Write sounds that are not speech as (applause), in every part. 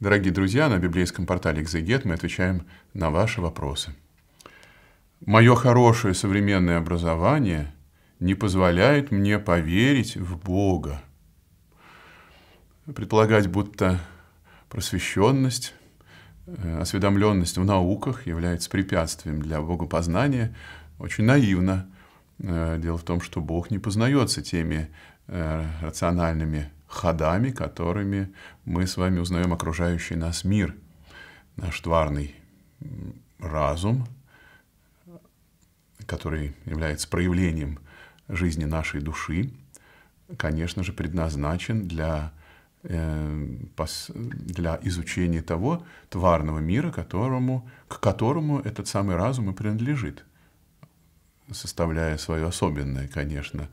Дорогие друзья, на библейском портале «Экзегет» мы отвечаем на ваши вопросы. Мое хорошее современное образование не позволяет мне поверить в Бога. Предполагать, будто просвещенность, э, осведомленность в науках является препятствием для богопознания, очень наивно. Э, дело в том, что Бог не познается теми э, рациональными ходами, которыми мы с вами узнаем окружающий нас мир, наш тварный разум, который является проявлением жизни нашей души, конечно же, предназначен для, э, для изучения того тварного мира, которому, к которому этот самый разум и принадлежит, составляя свое особенное, конечно,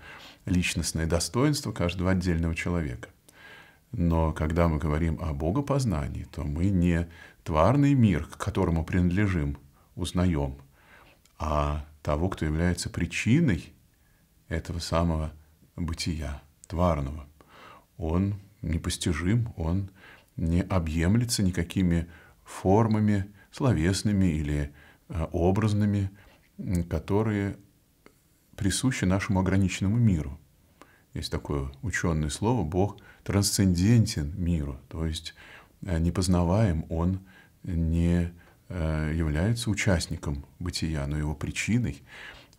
личностное достоинство каждого отдельного человека. Но когда мы говорим о богопознании, то мы не тварный мир, к которому принадлежим, узнаем, а того, кто является причиной этого самого бытия, тварного. Он непостижим, он не объемлется никакими формами словесными или э, образными, которые присуще нашему ограниченному миру. Есть такое ученое слово «Бог трансцендентен миру», то есть э, непознаваем Он не э, является участником бытия, но его причиной.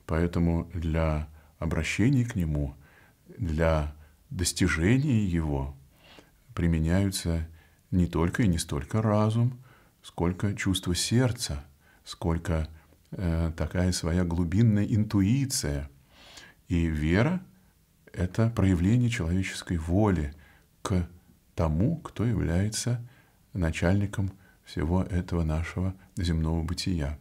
Поэтому для обращения к Нему, для достижения Его применяются не только и не столько разум, сколько чувство сердца, сколько Э, такая своя глубинная интуиция. И вера — это проявление человеческой воли к тому, кто является начальником всего этого нашего земного бытия.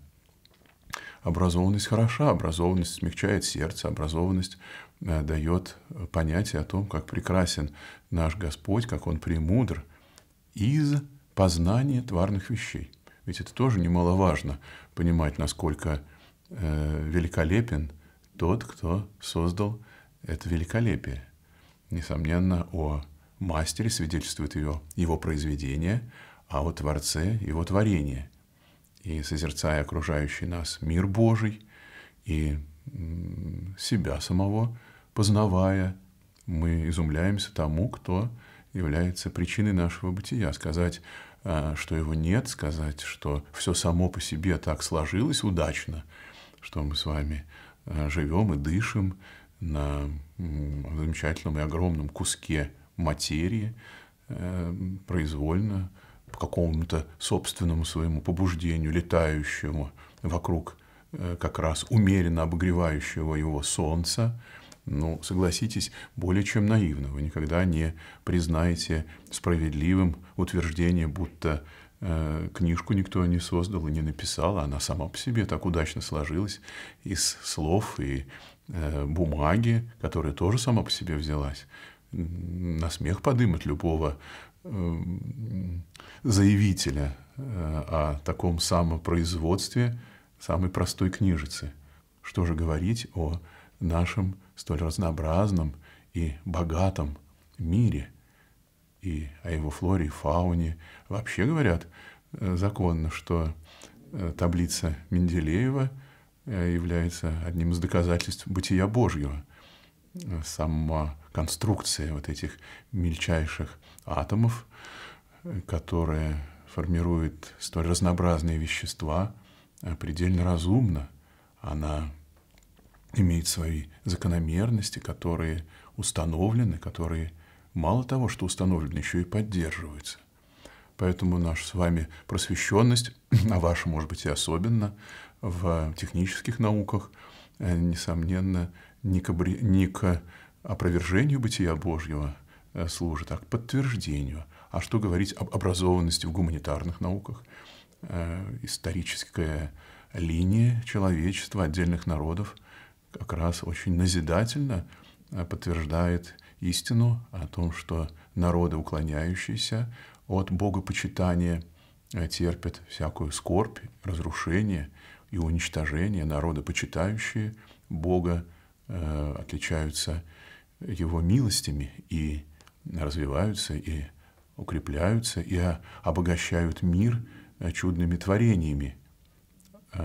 Образованность хороша, образованность смягчает сердце, образованность э, дает понятие о том, как прекрасен наш Господь, как Он премудр из познания тварных вещей – ведь это тоже немаловажно, понимать, насколько э, великолепен тот, кто создал это великолепие. Несомненно, о мастере свидетельствует его, его произведение, а о Творце – его творение. И созерцая окружающий нас мир Божий и себя самого, познавая, мы изумляемся тому, кто является причиной нашего бытия. Сказать а, что его нет, сказать, что все само по себе так сложилось удачно, что мы с вами а, живем и дышим на замечательном и огромном куске материи, а, произвольно, по какому-то собственному своему побуждению, летающему вокруг как раз умеренно обогревающего его солнца, ну, согласитесь, более чем наивно. Вы никогда не признаете справедливым утверждение, будто э, книжку никто не создал и не написал, а она сама по себе так удачно сложилась из слов и э, бумаги, которая тоже сама по себе взялась. На смех подымет любого э, заявителя э, о таком самопроизводстве самой простой книжицы. Что же говорить о нашем столь разнообразном и богатом мире и о его флоре и фауне. Вообще говорят э, законно, что э, таблица Менделеева э, является одним из доказательств бытия Божьего. Сама конструкция вот этих мельчайших атомов, которые формируют столь разнообразные вещества, предельно разумна. Она имеет свои закономерности, которые установлены, которые мало того, что установлены, еще и поддерживаются. Поэтому наша с вами просвещенность, (clears throat) а ваша, может быть, и особенно, в технических науках, э, несомненно, не к, обре... не к опровержению бытия Божьего э, служит, а к подтверждению. А что говорить об образованности в гуманитарных науках? Э, историческая линия человечества, отдельных народов – как раз очень назидательно э, подтверждает истину о том, что народы, уклоняющиеся от богопочитания, э, терпят всякую скорбь, разрушение и уничтожение. Народы, почитающие Бога, э, отличаются его милостями и развиваются, и укрепляются, и обогащают мир чудными творениями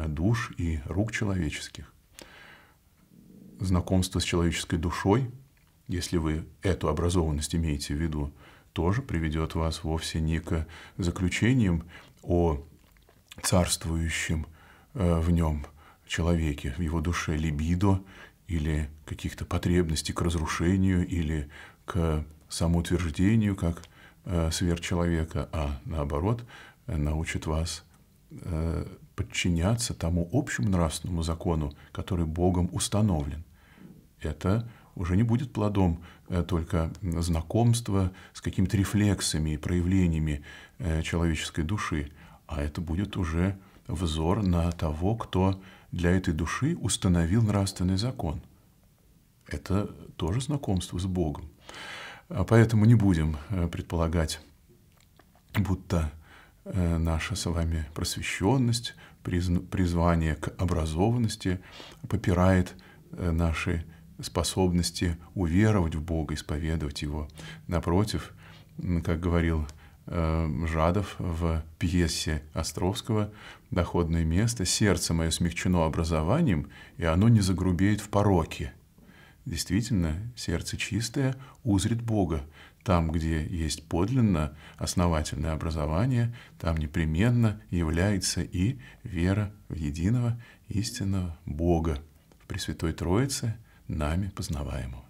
душ и рук человеческих знакомство с человеческой душой, если вы эту образованность имеете в виду, тоже приведет вас вовсе не к заключениям о царствующем э, в нем человеке, в его душе либидо или каких-то потребностей к разрушению или к самоутверждению как э, сверхчеловека, а наоборот э, научит вас подчиняться тому общему нравственному закону, который Богом установлен это уже не будет плодом э, только знакомства с какими-то рефлексами и проявлениями э, человеческой души, а это будет уже взор на того, кто для этой души установил нравственный закон. Это тоже знакомство с Богом. А поэтому не будем э, предполагать, будто наша с вами просвещенность, призвание к образованности попирает наши способности уверовать в Бога, исповедовать Его. Напротив, как говорил э, Жадов в пьесе Островского «Доходное место. Сердце мое смягчено образованием, и оно не загрубеет в пороке». Действительно, сердце чистое узрит Бога. Там, где есть подлинно основательное образование, там непременно является и вера в единого истинного Бога в Пресвятой Троице – нами познаваемого.